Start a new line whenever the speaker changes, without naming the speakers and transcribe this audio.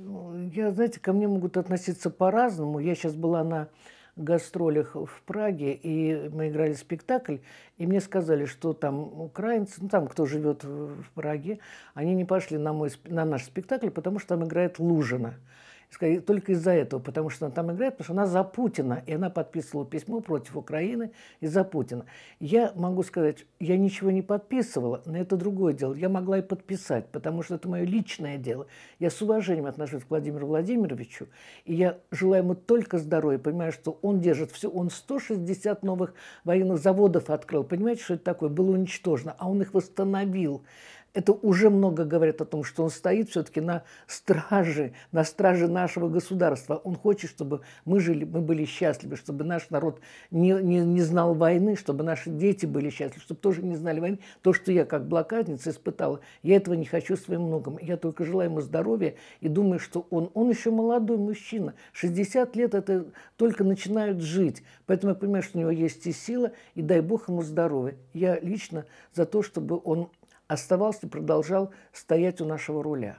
Ну, я, знаете, ко мне могут относиться по-разному. Я сейчас была на гастролях в Праге, и мы играли спектакль, и мне сказали, что там украинцы, ну там кто живет в Праге, они не пошли на, мой, на наш спектакль, потому что там играет Лужина. Скорее, только из-за этого, потому что она там играет, потому что она за Путина, и она подписывала письмо против Украины из-за Путина. Я могу сказать, я ничего не подписывала, но это другое дело. Я могла и подписать, потому что это мое личное дело. Я с уважением отношусь к Владимиру Владимировичу, и я желаю ему только здоровья, понимаю, что он держит все, он 160 новых военных заводов открыл. Понимаете, что это такое? Было уничтожено, а он их восстановил это уже много говорит о том, что он стоит все-таки на страже, на страже нашего государства. Он хочет, чтобы мы жили, мы были счастливы, чтобы наш народ не, не, не знал войны, чтобы наши дети были счастливы, чтобы тоже не знали войны. То, что я как блокадница испытала, я этого не хочу своим многом. Я только желаю ему здоровья и думаю, что он, он еще молодой мужчина, 60 лет это только начинают жить. Поэтому я понимаю, что у него есть и сила, и дай бог ему здоровья. Я лично за то, чтобы он оставался и продолжал стоять у нашего руля.